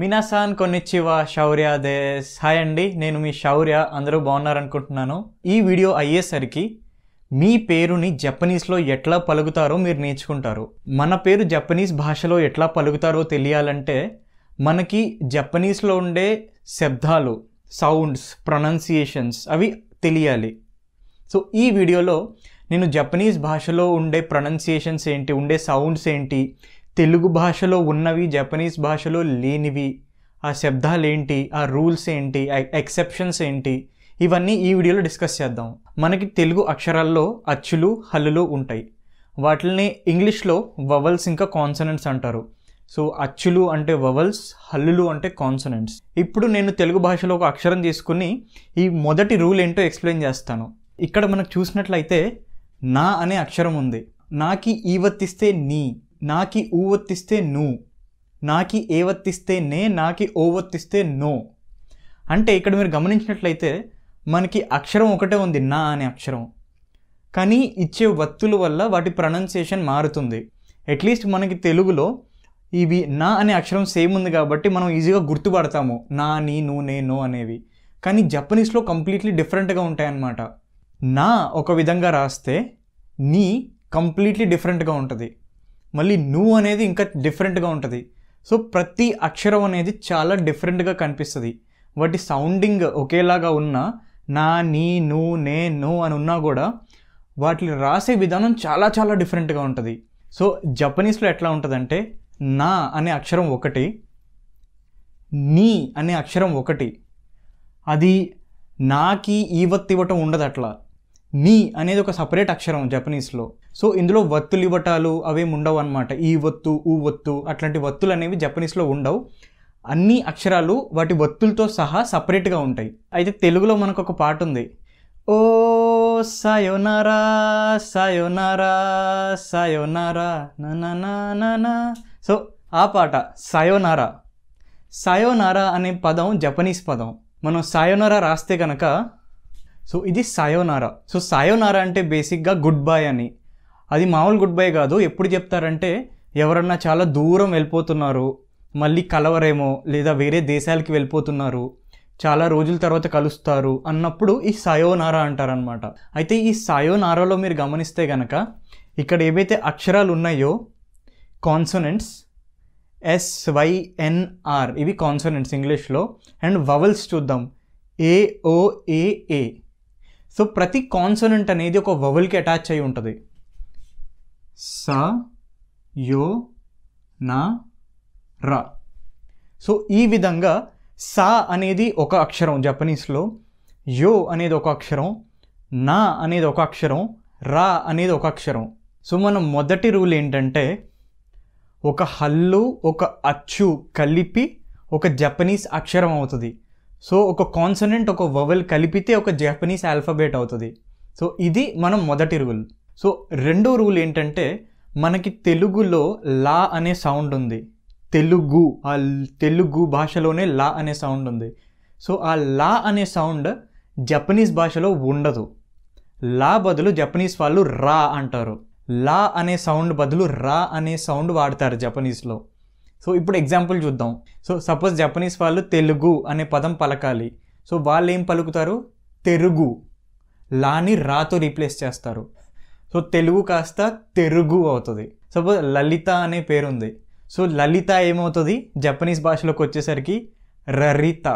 మినాసాన్ కొన్నిచ్చివా Shaurya they hi అండి నేను మీ శౌర్య అందరూ బాగున్నారనుకుంటున్నాను ఈ వీడియో అయ్యేసరికి మీ పేరుని జపనీస్లో ఎట్లా పలుకుతారో మీరు నేర్చుకుంటారు మన పేరు జపనీస్ భాషలో ఎట్లా పలుకుతారో తెలియాలంటే మనకి జపనీస్లో ఉండే శబ్దాలు సౌండ్స్ ప్రొనౌన్సియేషన్స్ అవి తెలియాలి సో ఈ వీడియోలో నేను జపనీస్ భాషలో ఉండే ప్రొనౌన్సియేషన్స్ ఏంటి ఉండే సౌండ్స్ ఏంటి తెలుగు భాషలో ఉన్నవి జపనీస్ భాషలో లేనివి ఆ శబ్దాలు ఏంటి ఆ రూల్స్ ఏంటి ఎక్సెప్షన్స్ ఏంటి ఇవన్నీ ఈ వీడియోలో డిస్కస్ చేద్దాం మనకి తెలుగు అక్షరాల్లో అచ్చులు హల్లులు ఉంటాయి వాటిని ఇంగ్లీష్లో వవల్స్ ఇంకా కాన్సనెంట్స్ అంటారు సో అచ్చులు అంటే వవల్స్ హల్లులు అంటే కాన్సనెంట్స్ ఇప్పుడు నేను తెలుగు భాషలో ఒక అక్షరం తీసుకుని ఈ మొదటి రూల్ ఏంటో ఎక్స్ప్లెయిన్ చేస్తాను ఇక్కడ మనకు చూసినట్లయితే నా అనే అక్షరం ఉంది నాకి ఈవత్తిస్తే నీ నాకి ఊ వత్తిస్తే నువ్వు నాకి ఏ వత్తిస్తే నే నాకి ఓ వత్తిస్తే నో అంటే ఇక్కడ మీరు గమనించినట్లయితే మనకి అక్షరం ఒకటే ఉంది నా అనే అక్షరం కానీ ఇచ్చే వత్తుల వల్ల వాటి ప్రొనౌన్సియేషన్ మారుతుంది అట్లీస్ట్ మనకి తెలుగులో ఇవి నా అనే అక్షరం సేమ్ ఉంది కాబట్టి మనం ఈజీగా గుర్తుపడతాము నా నీ నువ్వు నే నో అనేవి కానీ జపనీస్లో కంప్లీట్లీ డిఫరెంట్గా ఉంటాయన్నమాట నా ఒక విధంగా రాస్తే నీ కంప్లీట్లీ డిఫరెంట్గా ఉంటుంది మళ్ళీ నువ్వు అనేది ఇంకా డిఫరెంట్గా ఉంటుంది సో ప్రతి అక్షరం అనేది చాలా డిఫరెంట్గా కనిపిస్తుంది వాటి సౌండింగ్ ఒకేలాగా ఉన్నా నా నీ నువ్వు నే నో అని ఉన్నా కూడా వాటిని రాసే విధానం చాలా చాలా డిఫరెంట్గా ఉంటుంది సో జపనీస్లో ఎట్లా ఉంటుందంటే నా అనే అక్షరం ఒకటి నీ అనే అక్షరం ఒకటి అది నాకి ఈవత్తివ్వటం ఉండదు అట్లా నీ అనేది ఒక సపరేట్ అక్షరం జపనీస్లో సో ఇందులో వత్తులు ఇవ్వటాలు అవేమి ఉండవు అనమాట ఈ ఒత్తు ఊ ఒత్తు అట్లాంటి వత్తులు అనేవి జపనీస్లో ఉండవు అన్ని అక్షరాలు వాటి వత్తులతో సహా సపరేట్గా ఉంటాయి అయితే తెలుగులో మనకు ఒక పాట ఉంది ఓ సాయోనారా సాయోనారా సాయోనారా ననా సో ఆ పాట సయోనారా సయోనారా అనే పదం జపనీస్ పదం మనం సాయోనారా రాస్తే కనుక సో ఇది సాయోనారా సో సాయోనారా అంటే బేసిక్గా గుడ్ బై అని అది మామూలు గుడ్ బై కాదు ఎప్పుడు చెప్తారంటే ఎవరన్నా చాలా దూరం వెళ్ళిపోతున్నారు మళ్ళీ కలవరేమో లేదా వేరే దేశాలకి వెళ్ళిపోతున్నారు చాలా రోజుల తర్వాత కలుస్తారు అన్నప్పుడు ఈ సాయోనారా అంటారనమాట అయితే ఈ సాయోనారాలో మీరు గమనిస్తే కనుక ఇక్కడ ఏవైతే అక్షరాలు ఉన్నాయో కాన్సనెంట్స్ ఎస్వైఎన్ఆర్ ఇవి కాన్సనెంట్స్ ఇంగ్లీష్లో అండ్ వవల్స్ చూద్దాం ఏఓఏఏ సో ప్రతి కాన్సనెంట్ అనేది ఒక వవల్కి అటాచ్ అయి ఉంటుంది స యో నా ర సో ఈ విధంగా సా అనేది ఒక అక్షరం జపనీస్లో యో అనేది ఒక అక్షరం నా అనేది ఒక అక్షరం రా అనేది ఒక అక్షరం సో మనం మొదటి రూల్ ఏంటంటే ఒక హల్లు ఒక అచ్చు కలిపి ఒక జపనీస్ అక్షరం అవుతుంది సో ఒక కాన్సనెంట్ ఒక వవెల్ కలిపితే ఒక జపనీస్ ఆల్ఫాబేట్ అవుతుంది సో ఇది మనం మొదటి రూల్ సో రెండో రూల్ ఏంటంటే మనకి తెలుగులో లా అనే సౌండ్ ఉంది తెలుగు ఆ తెలుగు భాషలోనే లా అనే సౌండ్ ఉంది సో ఆ లా అనే సౌండ్ జపనీస్ భాషలో ఉండదు లా బదులు జపనీస్ వాళ్ళు రా అంటారు లా అనే సౌండ్ బదులు రా అనే సౌండ్ వాడతారు జపనీస్లో సో ఇప్పుడు ఎగ్జాంపుల్ చూద్దాం సో సపోజ్ జపనీస్ వాళ్ళు తెలుగు అనే పదం పలకాలి సో వాళ్ళు ఏం పలుకుతారు తెరుగు లాని రాతో రీప్లేస్ చేస్తారు సో తెలుగు కాస్త తెరుగు అవుతుంది సపోజ్ లలిత అనే పేరు ఉంది సో లలిత ఏమవుతుంది జపనీస్ భాషలోకి వచ్చేసరికి రరిత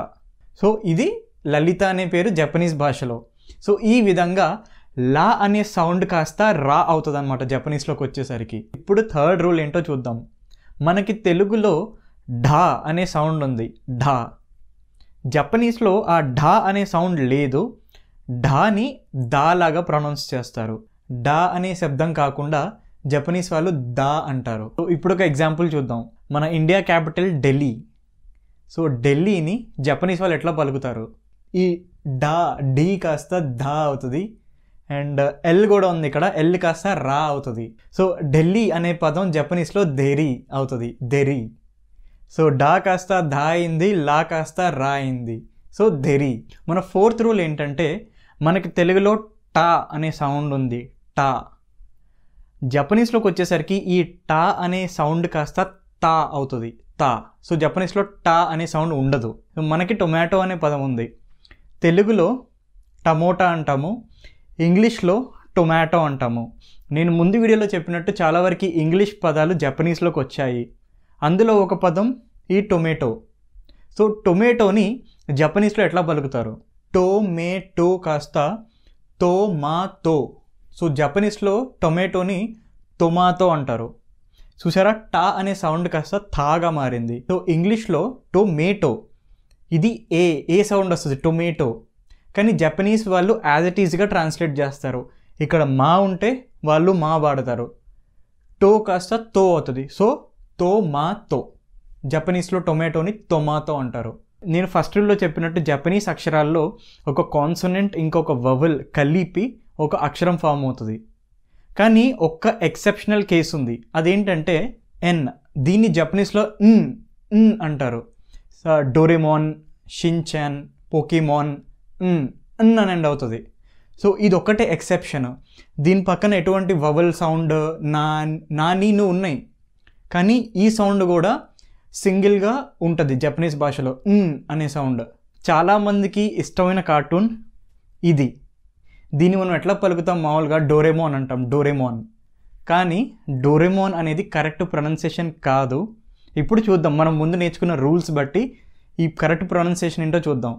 సో ఇది లలిత అనే పేరు జపనీస్ భాషలో సో ఈ విధంగా లా అనే సౌండ్ కాస్త రా అవుతుంది అనమాట జపనీస్లోకి వచ్చేసరికి ఇప్పుడు థర్డ్ రూల్ ఏంటో చూద్దాం మనకి తెలుగులో ఢా అనే సౌండ్ ఉంది ఢా జపనీస్లో ఆ ఢా అనే సౌండ్ లేదు ఢాని దా లాగా ప్రొనౌన్స్ చేస్తారు డా అనే శబ్దం కాకుండా జపనీస్ వాళ్ళు దా అంటారు సో ఇప్పుడు ఒక ఎగ్జాంపుల్ చూద్దాం మన ఇండియా క్యాపిటల్ ఢిల్లీ సో ఢిల్లీని జపనీస్ వాళ్ళు ఎట్లా పలుకుతారు ఈ డా డి కాస్త ధా అవుతుంది అండ్ ఎల్ కూడా ఉంది ఇక్కడ ఎల్ కాస్త రా అవుతుంది సో ఢిల్లీ అనే పదం జపనీస్లో ధెరీ అవుతుంది ధెరీ సో డా కాస్త ధా అయింది లా కాస్త రా అయింది సో ధెరీ మన ఫోర్త్ రూల్ ఏంటంటే మనకి తెలుగులో టా అనే సౌండ్ ఉంది టా జపనీస్లోకి వచ్చేసరికి ఈ టా అనే సౌండ్ కాస్త తా అవుతుంది తా సో జపనీస్లో టా అనే సౌండ్ ఉండదు మనకి టొమాటో అనే పదం ఉంది తెలుగులో టమోటా అంటాము ఇంగ్లీష్లో టొమాటో అంటాము నేను ముందు వీడియోలో చెప్పినట్టు చాలా వరకు ఇంగ్లీష్ పదాలు జపనీస్లోకి వచ్చాయి అందులో ఒక పదం ఈ టొమాటో సో టొమాటోని జపనీస్లో ఎట్లా పలుకుతారు టో కాస్త తో సో జపనీస్లో టొమాటోని తొమాతో అంటారు చూసారా టా అనే సౌండ్ కాస్త థాగా మారింది సో ఇంగ్లీష్లో టొమేటో ఇది ఏ ఏ సౌండ్ వస్తుంది టొమేటో కానీ జపనీస్ వాళ్ళు యాజ్ ఇట్ ఈజ్గా ట్రాన్స్లేట్ చేస్తారు ఇక్కడ మా ఉంటే వాళ్ళు మా వాడతారు టో కాస్త తో అవుతుంది సో తో మా తో జపనీస్లో టొమాటోని తొమాతో అంటారు నేను ఫస్ట్ రూల్లో చెప్పినట్టు జపనీస్ అక్షరాల్లో ఒక కాన్సొనెంట్ ఇంకొక వవల్ కలిపి ఒక అక్షరం ఫామ్ అవుతుంది కానీ ఒక్క ఎక్సెప్షనల్ కేసు ఉంది అదేంటంటే ఎన్ దీన్ని జపనీస్లో ఇన్ ఇన్ అంటారు Doraemon Shinchan Pokemon and end అవుతుంది సో ఇది ఒక్కటే ఎక్సెప్షన్ దీని పక్కన ఎటువంటి వవల్ సౌండ్ నా నా ఉన్నాయి కానీ ఈ సౌండ్ కూడా సింగిల్గా ఉంటుంది జపనీస్ భాషలో అనే సౌండ్ చాలామందికి ఇష్టమైన కార్టూన్ ఇది దీన్ని మనం ఎట్లా పలుకుతాం మామూలుగా డోరేమోన్ అంటాం డోరేమోన్ కానీ డోరేమోన్ అనేది కరెక్ట్ ప్రొనౌన్సియేషన్ కాదు ఇప్పుడు చూద్దాం మనం ముందు నేర్చుకున్న రూల్స్ బట్టి ఈ కరెక్ట్ ప్రొనౌన్సియేషన్ ఏంటో చూద్దాం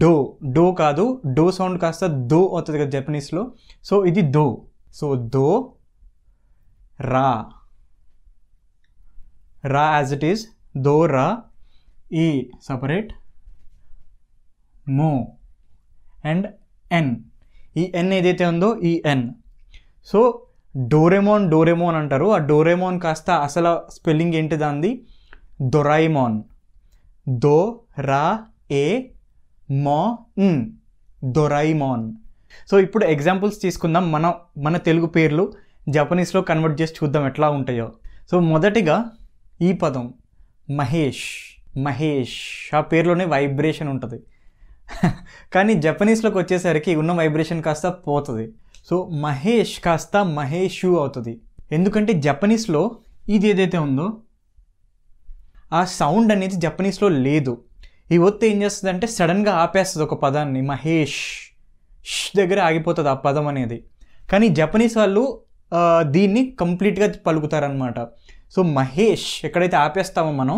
డో డో కాదు డో సౌండ్ కాస్త దో అవుతుంది కదా జపనీస్లో సో ఇది దో సో దో రా రా యాజ్ ఇట్ ఈస్ దో రా ఈ సపరేట్ మో అండ్ ఎన్ ఈ ఎన్ ఏదైతే ఉందో ఈ ఎన్ సో డోరెమోన్ డోరెమోన్ అంటారు ఆ డోరెమోన్ కాస్త అసలు స్పెల్లింగ్ ఏంటి దాంది దో రా ఏ మా దొరైమాన్ సో ఇప్పుడు ఎగ్జాంపుల్స్ తీసుకుందాం మన మన తెలుగు పేర్లు జపనీస్లో కన్వర్ట్ చేసి చూద్దాం ఎట్లా ఉంటాయో సో మొదటిగా ఈ పదం మహేష్ మహేష్ ఆ పేరులోనే వైబ్రేషన్ ఉంటుంది కానీ జపనీస్లోకి వచ్చేసరికి ఉన్న వైబ్రేషన్ కాస్త పోతుంది సో మహేష్ కాస్త మహేషు అవుతుంది ఎందుకంటే జపనీస్లో ఇది ఏదైతే ఉందో ఆ సౌండ్ అనేది జపనీస్లో లేదు ఈ ఒత్తి ఏం చేస్తుందంటే సడన్గా ఆపేస్తుంది ఒక పదాన్ని మహేష్ ష్ దగ్గర ఆగిపోతుంది ఆ పదం అనేది కానీ జపనీస్ వాళ్ళు దీన్ని కంప్లీట్గా పలుకుతారనమాట సో మహేష్ ఎక్కడైతే ఆపేస్తామో మనం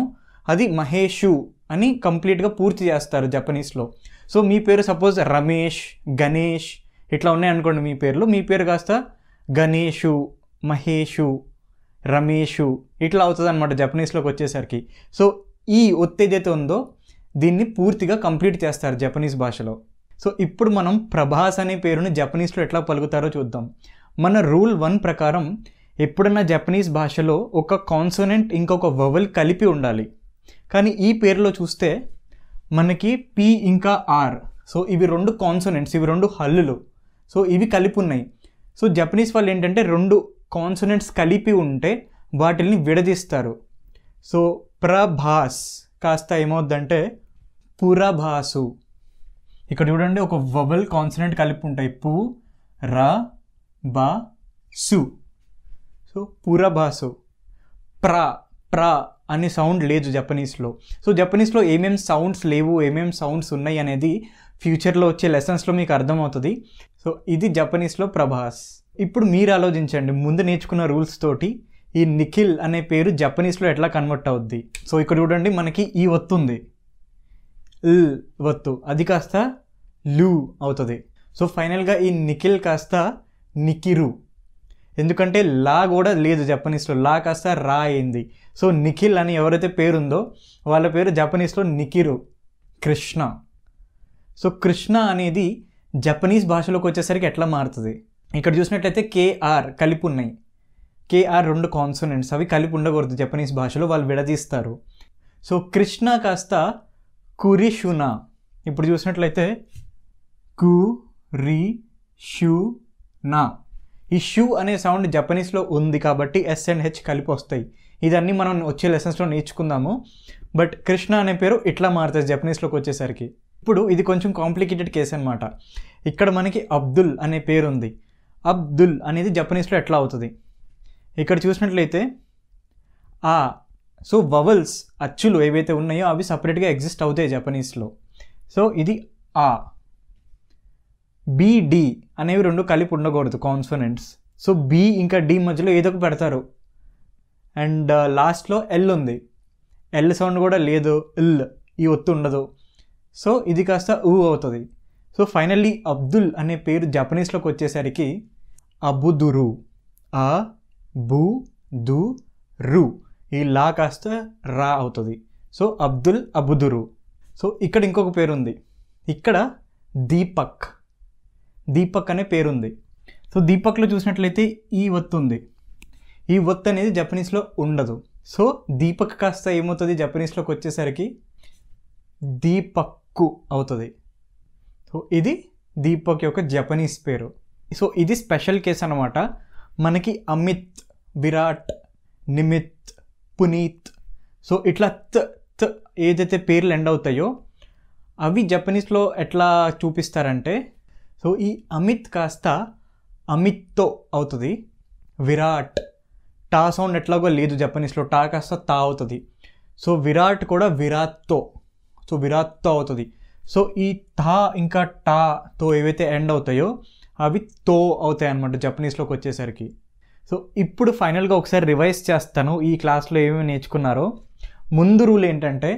అది మహేషు అని కంప్లీట్గా పూర్తి చేస్తారు జపనీస్లో సో మీ పేరు సపోజ్ రమేష్ గణేష్ ఇట్లా ఉన్నాయనుకోండి మీ పేర్లు మీ పేరు కాస్త గణేషు మహేషు రమేషు ఇట్లా అవుతుంది అనమాట జపనీస్లోకి వచ్చేసరికి సో ఈ ఒత్తి ఏదైతే ఉందో దీన్ని పూర్తిగా కంప్లీట్ చేస్తారు జపనీస్ భాషలో సో ఇప్పుడు మనం ప్రభాస్ అనే పేరుని జపనీస్లో ఎట్లా పలుకుతారో చూద్దాం మన రూల్ వన్ ప్రకారం ఎప్పుడన్నా జపనీస్ భాషలో ఒక కాన్సోనెంట్ ఇంకొక వవల్ కలిపి ఉండాలి కానీ ఈ పేరులో చూస్తే మనకి పి ఇంకా ఆర్ సో ఇవి రెండు కాన్సోనెంట్స్ ఇవి రెండు హల్లులు సో ఇవి కలిపి ఉన్నాయి సో జపనీస్ వాళ్ళు ఏంటంటే రెండు కాన్సోనెంట్స్ కలిపి ఉంటే వాటిల్ని విడదీస్తారు సో ప్రభాస్ కాస్త ఏమవుద్దంటే పురభాసు ఇక్కడ చూడండి ఒక వబల్ కాన్సనెంట్ కలిపి ఉంటాయి పు ర బా సు సో పురభాసు ప్ర ప్ర అనే సౌండ్ లేదు జపనీస్లో సో జపనీస్లో ఏమేం సౌండ్స్ లేవు ఏమేం సౌండ్స్ ఉన్నాయి అనేది ఫ్యూచర్లో వచ్చే లెసన్స్లో మీకు అర్థమవుతుంది సో ఇది జపనీస్లో ప్రభాస్ ఇప్పుడు మీరు ఆలోచించండి ముందు నేర్చుకున్న రూల్స్ తోటి ఈ నిఖిల్ అనే పేరు జపనీస్లో ఎట్లా కన్వర్ట్ అవుద్ది సో ఇక్కడ చూడండి మనకి ఈ వత్తుంది ల్ వత్తు అది కాస్త లు అవుతుంది సో ఫైనల్గా ఈ నిఖిల్ కాస్త నికిరు ఎందుకంటే లా కూడా లేదు జపనీస్లో లా కాస్త రా అయింది సో నిఖిల్ అని ఎవరైతే పేరుందో వాళ్ళ పేరు జపనీస్లో నికిరు కృష్ణ సో కృష్ణ అనేది జపనీస్ భాషలోకి వచ్చేసరికి ఎట్లా మారుతుంది ఇక్కడ చూసినట్లయితే కేఆర్ కలిపి ఉన్నాయి కేఆర్ రెండు కాన్సోనెంట్స్ అవి కలిపి ఉండకూడదు జపనీస్ భాషలో వాళ్ళు విడదీస్తారు సో కృష్ణ కాస్త కురి షునా ఇప్పుడు చూసినట్లయితే కు రి షూ నా ఈ షూ అనే సౌండ్ జపనీస్లో ఉంది కాబట్టి ఎస్ అండ్ హెచ్ కలిపి వస్తాయి ఇదన్నీ మనం వచ్చే లెసన్స్లో నేర్చుకుందాము బట్ కృష్ణ అనే పేరు ఇట్లా మారుతుంది జపనీస్లోకి వచ్చేసరికి ఇప్పుడు ఇది కొంచెం కాంప్లికేటెడ్ కేసు అనమాట ఇక్కడ మనకి అబ్దుల్ అనే పేరు ఉంది అబ్దుల్ అనేది జపనీస్లో ఎట్లా అవుతుంది ఇక్కడ చూసినట్లయితే ఆ సో వవల్స్ అచ్చులు ఏవైతే ఉన్నాయో అవి సపరేట్గా ఎగ్జిస్ట్ అవుతాయి జపనీస్లో సో ఇది ఆ బిడి అనేవి రెండు కలిపి ఉండకూడదు కాన్సోనెంట్స్ సో బి ఇంకా డి మధ్యలో ఏదో పెడతారు అండ్ లాస్ట్లో ఎల్ ఉంది ఎల్ సౌండ్ కూడా లేదు ఇల్ ఈ ఒత్తు ఉండదు సో ఇది కాస్త ఊ అవుతుంది సో ఫైనల్లీ అబ్దుల్ అనే పేరు జపనీస్లోకి వచ్చేసరికి అబుదురు అ బు దు రు ఈ లా కాస్త రా అవుతుంది సో అబ్దుల్ అబుదురు సో ఇక్కడ ఇంకొక పేరు ఉంది ఇక్కడ దీపక్ దీపక్ అనే పేరుంది సో దీపక్లో చూసినట్లయితే ఈ ఒత్తు ఉంది ఈ ఒత్తు అనేది జపనీస్లో ఉండదు సో దీపక్ కాస్త ఏమవుతుంది జపనీస్లోకి వచ్చేసరికి దీపక్కు అవుతుంది సో ఇది దీపక్ యొక్క జపనీస్ పేరు సో ఇది స్పెషల్ కేస్ అనమాట మనకి అమిత్ విరాట్ నిమిత్ పునీత్ సో ఇట్లా త త్ ఏదైతే పేర్లు ఎండ్ అవుతాయో అవి జపనీస్లో ఎట్లా చూపిస్తారంటే సో ఈ అమిత్ కాస్త అమిత్తో అవుతుంది విరాట్ టా సౌండ్ ఎట్లాగో లేదు జపనీస్లో టా కాస్త తా అవుతుంది సో విరాట్ కూడా విరాత్తో సో విరాత్తో అవుతుంది సో ఈ తా ఇంకా టాతో ఏవైతే ఎండ్ అవుతాయో అవి తో అవుతాయి అన్నమాట జపనీస్లోకి వచ్చేసరికి సో ఇప్పుడు ఫైనల్గా ఒకసారి రివైజ్ చేస్తాను ఈ క్లాస్లో ఏమేమి నేర్చుకున్నారో ముందు రూల్ ఏంటంటే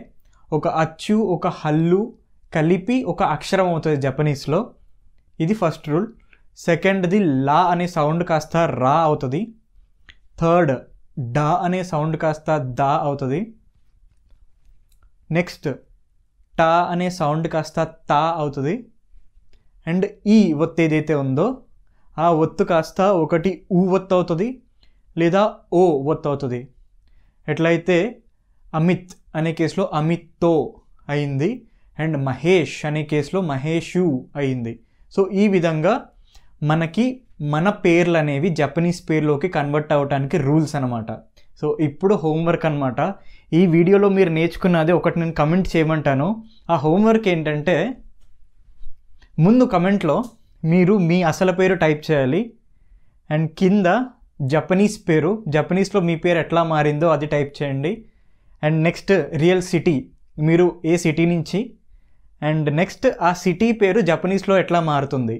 ఒక అచ్చు ఒక హల్లు కలిపి ఒక అక్షరం అవుతుంది జపనీస్లో ఇది ఫస్ట్ రూల్ సెకండ్ది లా అనే సౌండ్ కాస్త రా అవుతుంది థర్డ్ డా అనే సౌండ్ కాస్త దా అవుతుంది నెక్స్ట్ టా అనే సౌండ్ కాస్త తా అవుతుంది అండ్ ఈ ఏదైతే ఉందో ఆ ఒత్తు కాస్త ఒకటి ఊ ఒత్తు అవుతుంది లేదా ఓ ఒత్తు అవుతుంది ఎట్లయితే అమిత్ అనే కేసులో అమిత్తో అయింది అండ్ మహేష్ అనే కేసులో మహేషు అయింది సో ఈ విధంగా మనకి మన పేర్లు అనేవి జపనీస్ పేర్లోకి కన్వర్ట్ అవ్వడానికి రూల్స్ అనమాట సో ఇప్పుడు హోంవర్క్ అనమాట ఈ వీడియోలో మీరు నేర్చుకున్నది ఒకటి నేను కమెంట్ చేయమంటాను ఆ హోంవర్క్ ఏంటంటే ముందు కమెంట్లో మీరు మీ అసలు పేరు టైప్ చేయాలి అండ్ కింద జపనీస్ పేరు జపనీస్లో మీ పేరు ఎట్లా మారిందో అది టైప్ చేయండి అండ్ నెక్స్ట్ రియల్ సిటీ మీరు ఏ సిటీ నుంచి అండ్ నెక్స్ట్ ఆ సిటీ పేరు జపనీస్లో ఎట్లా మారుతుంది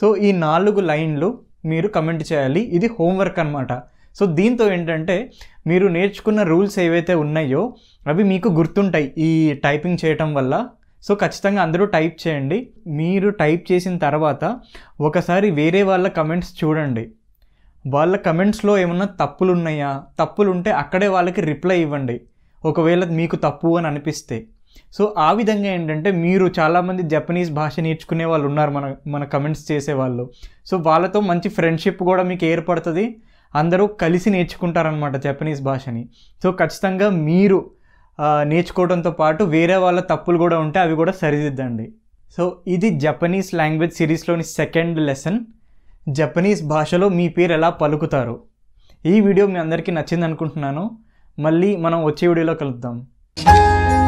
సో ఈ నాలుగు లైన్లు మీరు కమెంట్ చేయాలి ఇది హోంవర్క్ అనమాట సో దీంతో ఏంటంటే మీరు నేర్చుకున్న రూల్స్ ఏవైతే ఉన్నాయో అవి మీకు గుర్తుంటాయి ఈ టైపింగ్ చేయటం వల్ల సో ఖచ్చితంగా అందరూ టైప్ చేయండి మీరు టైప్ చేసిన తర్వాత ఒకసారి వేరే వాళ్ళ కమెంట్స్ చూడండి వాళ్ళ కమెంట్స్లో ఏమన్నా తప్పులు ఉన్నాయా తప్పులు ఉంటే అక్కడే వాళ్ళకి రిప్లై ఇవ్వండి ఒకవేళ మీకు తప్పు అని అనిపిస్తే సో ఆ విధంగా ఏంటంటే మీరు చాలామంది జపనీస్ భాష నేర్చుకునే వాళ్ళు ఉన్నారు మన మన కమెంట్స్ చేసేవాళ్ళు సో వాళ్ళతో మంచి ఫ్రెండ్షిప్ కూడా మీకు ఏర్పడుతుంది అందరూ కలిసి నేర్చుకుంటారనమాట జపనీస్ భాషని సో ఖచ్చితంగా మీరు నేర్చుకోవడంతో పాటు వేరే వాళ్ళ తప్పులు కూడా ఉంటే అవి కూడా సరిదిద్దండి సో ఇది జపనీస్ లాంగ్వేజ్ సిరీస్లోని సెకండ్ లెసన్ జపనీస్ భాషలో మీ పేరు ఎలా పలుకుతారు ఈ వీడియో మీ అందరికీ నచ్చింది అనుకుంటున్నాను మళ్ళీ మనం వచ్చే వీడియోలో కలుద్దాం